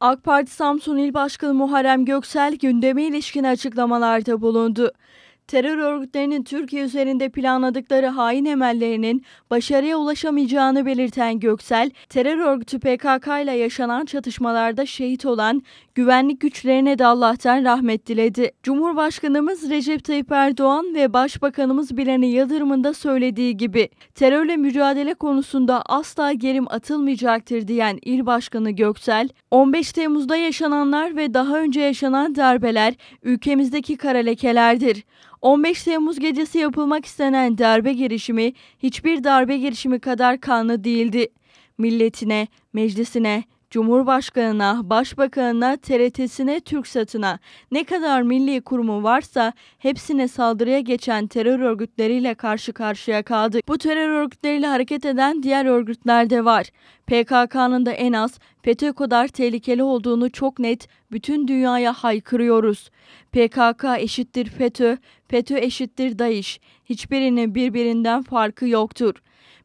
AK Parti Samsun İl Başkanı Muharrem Göksel gündeme ilişkin açıklamalarda bulundu terör örgütlerinin Türkiye üzerinde planladıkları hain emellerinin başarıya ulaşamayacağını belirten Göksel, terör örgütü PKK ile yaşanan çatışmalarda şehit olan güvenlik güçlerine de Allah'tan rahmet diledi. Cumhurbaşkanımız Recep Tayyip Erdoğan ve Başbakanımız Bileni Yıldırım'ın da söylediği gibi terörle mücadele konusunda asla gerim atılmayacaktır diyen İl Başkanı Göksel, 15 Temmuz'da yaşananlar ve daha önce yaşanan darbeler ülkemizdeki kara lekelerdir. 15 Temmuz gecesi yapılmak istenen darbe girişimi hiçbir darbe girişimi kadar kanlı değildi. Milletine, meclisine, Cumhurbaşkanına, başbakanına, TRT'sine, TürkSat'ına ne kadar milli kurumu varsa hepsine saldırıya geçen terör örgütleriyle karşı karşıya kaldık. Bu terör örgütleriyle hareket eden diğer örgütler de var. PKK'nın da en az FETÖ kadar tehlikeli olduğunu çok net bütün dünyaya haykırıyoruz. PKK eşittir FETÖ, FETÖ eşittir DAEŞ. Hiçbirinin birbirinden farkı yoktur.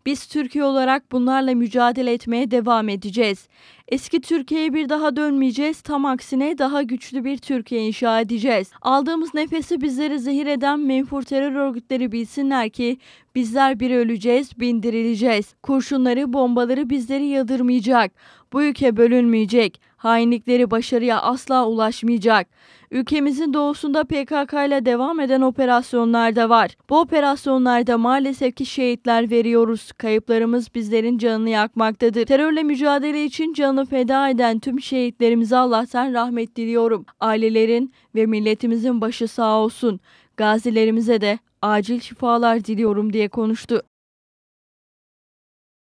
Biz Türkiye olarak bunlarla mücadele etmeye devam edeceğiz. Eski Türkiye'ye bir daha dönmeyeceğiz. Tam aksine daha güçlü bir Türkiye inşa edeceğiz. Aldığımız nefesi bizleri zehir eden menfur terör örgütleri bilsinler ki bizler bir öleceğiz, bindirileceğiz. Kurşunları, bombaları bizleri yadırmayacak. Bu ülke bölünmeyecek. Hainlikleri başarıya asla ulaşmayacak. Ülkemizin doğusunda PKK ile devam eden operasyonlar da var. Bu operasyonlarda maalesef ki şehitler veriyoruz. Kayıplarımız bizlerin canını yakmaktadır. Terörle mücadele için canını feda eden tüm şehitlerimize Allah'tan rahmet diliyorum. Ailelerin ve milletimizin başı sağ olsun. Gazilerimize de acil şifalar diliyorum diye konuştu.